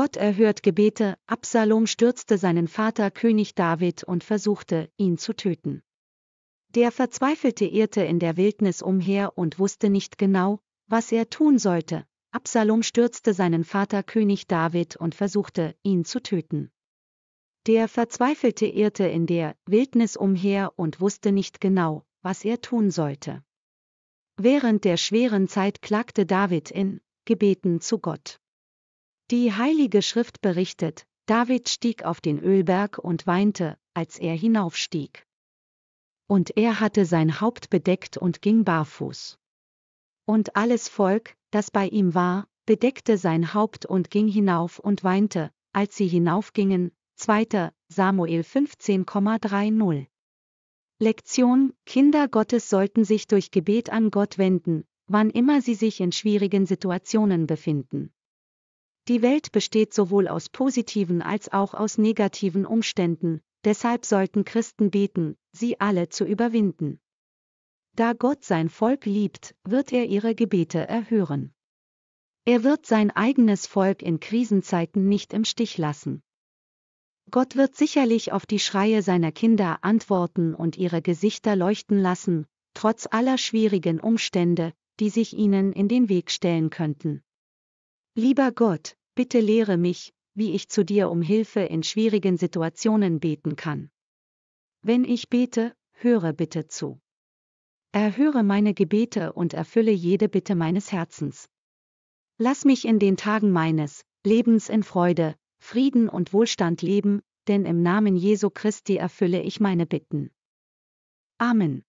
Gott erhört Gebete, Absalom stürzte seinen Vater König David und versuchte, ihn zu töten. Der Verzweifelte irrte in der Wildnis umher und wusste nicht genau, was er tun sollte. Absalom stürzte seinen Vater König David und versuchte, ihn zu töten. Der Verzweifelte irrte in der Wildnis umher und wusste nicht genau, was er tun sollte. Während der schweren Zeit klagte David in Gebeten zu Gott. Die Heilige Schrift berichtet, David stieg auf den Ölberg und weinte, als er hinaufstieg. Und er hatte sein Haupt bedeckt und ging barfuß. Und alles Volk, das bei ihm war, bedeckte sein Haupt und ging hinauf und weinte, als sie hinaufgingen. 2. Samuel 15,30 Lektion, Kinder Gottes sollten sich durch Gebet an Gott wenden, wann immer sie sich in schwierigen Situationen befinden. Die Welt besteht sowohl aus positiven als auch aus negativen Umständen, deshalb sollten Christen beten, sie alle zu überwinden. Da Gott sein Volk liebt, wird er ihre Gebete erhören. Er wird sein eigenes Volk in Krisenzeiten nicht im Stich lassen. Gott wird sicherlich auf die Schreie seiner Kinder antworten und ihre Gesichter leuchten lassen, trotz aller schwierigen Umstände, die sich ihnen in den Weg stellen könnten. Lieber Gott, bitte lehre mich, wie ich zu dir um Hilfe in schwierigen Situationen beten kann. Wenn ich bete, höre bitte zu. Erhöre meine Gebete und erfülle jede Bitte meines Herzens. Lass mich in den Tagen meines Lebens in Freude, Frieden und Wohlstand leben, denn im Namen Jesu Christi erfülle ich meine Bitten. Amen.